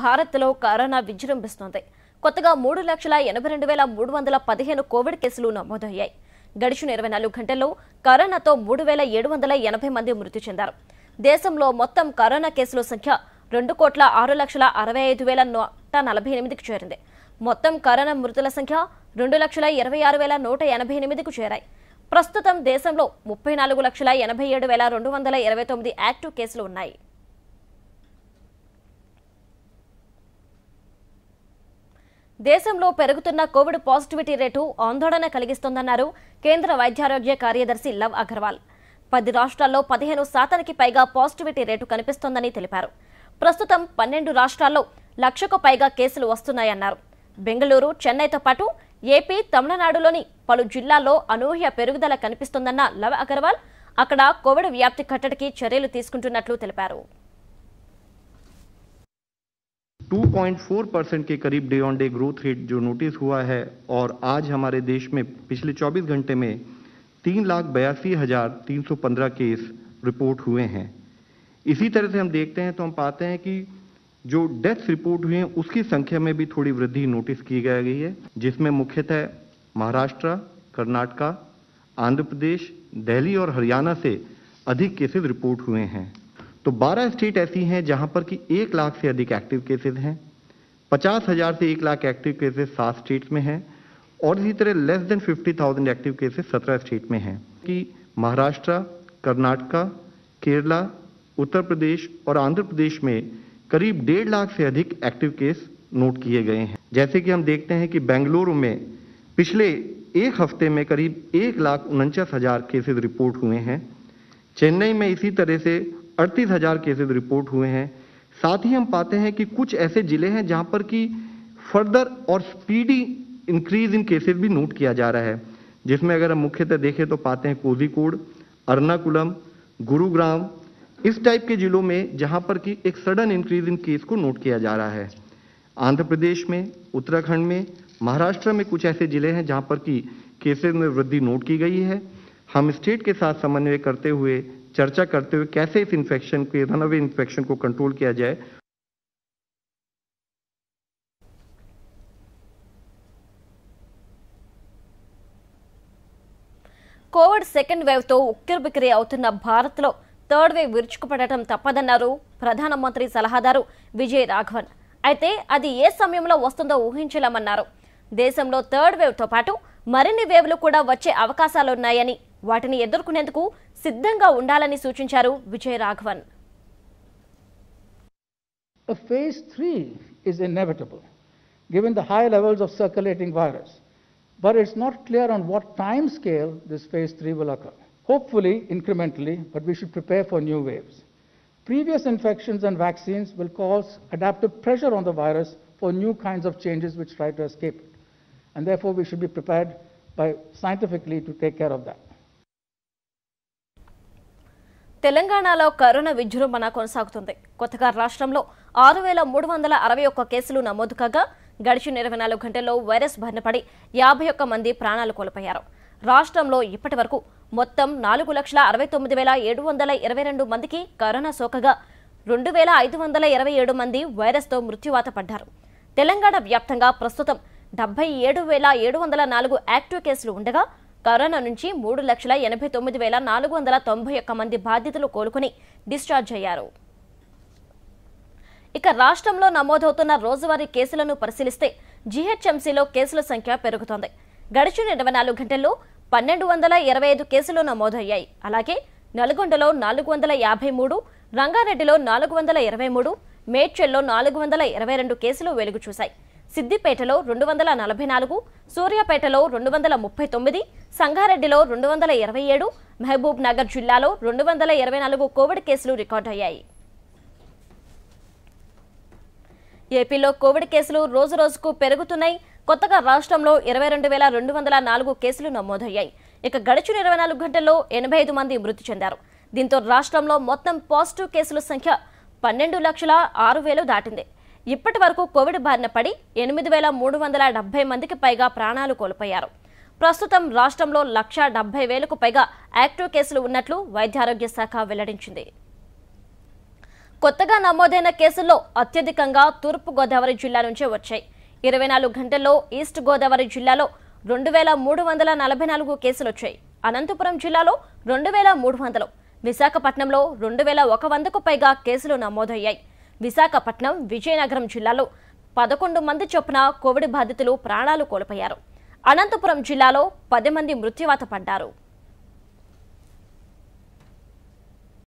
భారత్లో కరోనా విజృంభిస్తోంది కొత్తగా మూడు లక్షల ఎనభై రెండు వేల మూడు వందల పదిహేను కోవిడ్ కేసులు నమోదయ్యాయి గడిచిన ఇరవై నాలుగు గంటల్లో కరోనాతో మూడు వేల ఏడు వందల ఎనభై మంది మృతి చెందారు దేశంలో మొత్తం కరోనా కేసుల సంఖ్య రెండు కోట్ల ఆరు లక్షల అరవై ఐదు వేల నూట నలభై ఎనిమిదికి చేరింది మొత్తం కరోనా మృతుల సంఖ్య రెండు లక్షల ఇరవై ఆరు వేల నూట ఎనభై ఎనిమిదికి చేరాయి ప్రస్తుతం దేశంలో ముప్పై నాలుగు లక్షల ఎనభై ఏడు వేల రెండు వందల ఇరవై తొమ్మిది యాక్టివ్ కేసులు ఉన్నాయి దేశంలో పెరుగుతున్న కోవిడ్ పాజిటివిటీ రేటు ఆందోళన కలిగిస్తోందన్నారు కేంద్ర వైద్యారోగ్య కార్యదర్శి లవ్ అగర్వాల్ పది రాష్ట్రాల్లో పదిహేను శాతానికి పైగా పాజిటివిటీ రేటు కనిపిస్తోందని తెలిపారు ప్రస్తుతం పన్నెండు రాష్ట్రాల్లో లక్షకు పైగా కేసులు వస్తున్నాయన్నారు బెంగళూరు చెన్నైతో పాటు ఏపీ తమిళనాడులోని పలు జిల్లాల్లో అనూహ్య పెరుగుదల కనిపిస్తోందన్న లవ్ అగర్వాల్ అక్కడ కోవిడ్ వ్యాప్తి కట్టడికి చర్యలు తీసుకుంటున్నట్లు తెలిపారు 2.4 परसेंट के करीब day on day growth rate जो नोटिस हुआ है और आज हमारे देश में पिछले 24 घंटे में तीन लाख बयासी हज़ार तीन सौ पंद्रह केस रिपोर्ट हुए हैं इसी तरह से हम देखते हैं तो हम पाते हैं कि जो डेथ्स रिपोर्ट हुई हैं उसकी संख्या में भी थोड़ी वृद्धि नोटिस की गई है जिसमें मुख्यतः महाराष्ट्र कर्नाटका आंध्र प्रदेश दिल्ली और हरियाणा से अधिक केसेस रिपोर्ट हुए हैं तो 12 स्टेट ऐसी हैं जहां पर कि एक लाख से अधिक एक्टिव केसेस हैं पचास हजार से एक लाख एक्टिव केसेस सात स्टेट्स में हैं और इसी तरह less than fifty thousand active cases सत्रह स्टेट में हैं कि महाराष्ट्र कर्नाटका केरला उत्तर प्रदेश और आंध्र प्रदेश में करीब डेढ़ लाख से अधिक एक्टिव केस नोट किए गए हैं जैसे कि हम देखते हैं कि बेंगलुरु में पिछले एक हफ्ते में करीब एक लाख उनचास हज़ार केसेज रिपोर्ट हुए हैं चेन्नई में इसी तरह से अड़तीस हज़ार केसेज रिपोर्ट हुए हैं साथ ही हम पाते हैं कि कुछ ऐसे ज़िले हैं जहाँ पर कि फर्दर और स्पीडी इंक्रीज इन केसेज भी नोट किया जा रहा है जिसमें अगर हम मुख्यतः देखें तो पाते हैं कोजिकोड अर्नाकुलम गुरुग्राम इस टाइप के ज़िलों में जहाँ पर कि एक सडन इंक्रीज इन केस को नोट किया जा रहा है आंध्र प्रदेश में उत्तराखंड में महाराष्ट्र में कुछ ऐसे ज़िले हैं जहाँ पर कि केसेज में वृद्धि नोट की गई है हम स्टेट के साथ समन्वय करते हुए चर्चा करते हुए कैसे इस इन्फेक्शन के रनअवे इन्फेक्शन को कंट्रोल किया जाए కోవిడ్ సెకండ్ వేవ్తో ఉక్కిరిబిక్కిరి అవుతున్న భారత్లో థర్డ్ వేవ్ విరుచుకుపడటం తప్పదన్నారు ప్రధానమంత్రి సలహాదారు విజయ్ రాఘవన్ అయితే అది ఏ సమయంలో వస్తుందో ఊహించలేమన్నారు దేశంలో థర్డ్ వేవ్ తో పాటు మరిన్ని వేవ్లు కూడా వచ్చే అవకాశాలున్నాయని వాటిని ఎదుర్కొనేందుకు సిద్ధంగా ఉండాలని సూచించారు Vijay Raghavan phase three is inevitable, given the high levels of circulating virus. But it's not clear on what time scale this phase 3 will occur. Hopefully, incrementally, but we should prepare for new waves. Previous infections and vaccines will cause adaptive pressure on the virus for new kinds of changes which try to escape it. And therefore, we should be prepared by scientifically to take care of that. తెలంగాణలో corona విజృంభణ కొనసాగుతుంది కొత్తగా రాష్ట్రంలో ఆరు వేల మూడు వందల అరవై ఒక్క కేసులు నమోదు కాగా గడిచిన ఇరవై నాలుగు గంటల్లో వైరస్ పడి యాభై ఒక్క మంది ప్రాణాలు కోల్పోయారు రాష్ట్రంలో ఇప్పటి వరకు మొత్తం నాలుగు లక్షల అరవై తొమ్మిది వేల ఏడు వందల ఇరవై రెండు మందికి కరోనా సోకగా రెండు వేల ఐదు వందల ఇరవై ఏడు మంది వైరస్తో మృత్యువాత పడ్డారు తెలంగాణ వ్యాప్తంగా ప్రస్తుతం డెబ్బై ఏడు వేల ఏడు వందల నాలుగు యాక్టివ్ కేసులు ఉండగా కరోనా నుంచి మూడు లక్షల ఎనభై తొమ్మిది వేల నాలుగు వందల తొంభై ఒక్క మంది బాధితులు కోలుకుని డిశ్చార్జ్ అయ్యారు ఇక రాష్ట్రంలో నమోదవుతున్న రోజువారీ కేసులను పరిశీలిస్తే జీహెచ్ఎంసీలో కేసుల సంఖ్య పెరుగుతోంది గడిచిన ఇరవై నాలుగు గంటల్లో పన్నెండు వందల ఇరవై ఐదు కేసులు నమోదయ్యాయి అలాగే నల్గొండలో నాలుగు వందల యాభై మూడు రంగారెడ్డిలో నాలుగు వందల ఇరవై మూడు మేడ్చల్లో నాలుగు వందల ఇరవై రెండు కేసులు వెలుగు చూశాయి సిద్దిపేటలో రెండు వందల నలభై నాలుగు సూర్యాపేటలో రెండు వందల ముప్పై తొమ్మిది సంగారెడ్డిలో రెండు వందల ఇరవై ఏడు మహబూబ్ నగర్ జిల్లాలో రెండు వందల ఇరవై నాలుగు కోవిడ్ కేసులు రికార్డయ్యాయి ఏపీలో కోవిడ్ కేసులు రోజు రోజుకు పెరుగుతున్నాయి కొత్తగా రాష్ట్రంలో ఇరవై రెండు వేల రెండు వందల నాలుగు కేసులు నమోదయ్యాయి ఇక గడిచిన ఇరవై నాలుగు గంటల్లో ఎనభై ఐదు మంది మృతి చెందారు దీంతో రాష్ట్రంలో మొత్తం పాజిటివ్ కేసుల సంఖ్య పన్నెండు లక్షల ఆరు వేలు దాటింది ఇప్పటి వరకు కోవిడ్ బారిన పడి ఎనిమిది వేల మూడు వందల డెబ్బై మందికి పైగా ప్రాణాలు కోల్పోయారు ప్రస్తుతం రాష్ట్రంలో లక్ష డెబ్బై వేలకు పైగా యాక్టివ్ కేసులు ఉన్నట్లు వైద్యారోగ్య శాఖ వెల్లడించింది కొత్తగా నమోదైన కేసుల్లో అత్యధికంగా తూర్పు గోదావరి జిల్లా నుంచే వచ్చాయి ఇరవై నాలుగు గంటల్లో ఈస్ట్ గోదావరి జిల్లాలో రెండు వేల మూడు వందల నలభై నాలుగు కేసులు వచ్చాయి అనంతపురం జిల్లాలో రెండు వేల మూడు వందలు విశాఖపట్నంలో రెండు వేల ఒక వందకు పైగా కేసులు నమోదయ్యాయి విశాఖపట్నం విజయనగరం జిల్లాలో పదకొండు మంది చొప్పున కోవిడ్ బాధితులు ప్రాణాలు కోల్పోయారు అనంతపురం జిల్లాలో పది మంది మృత్యువాత పడ్డారు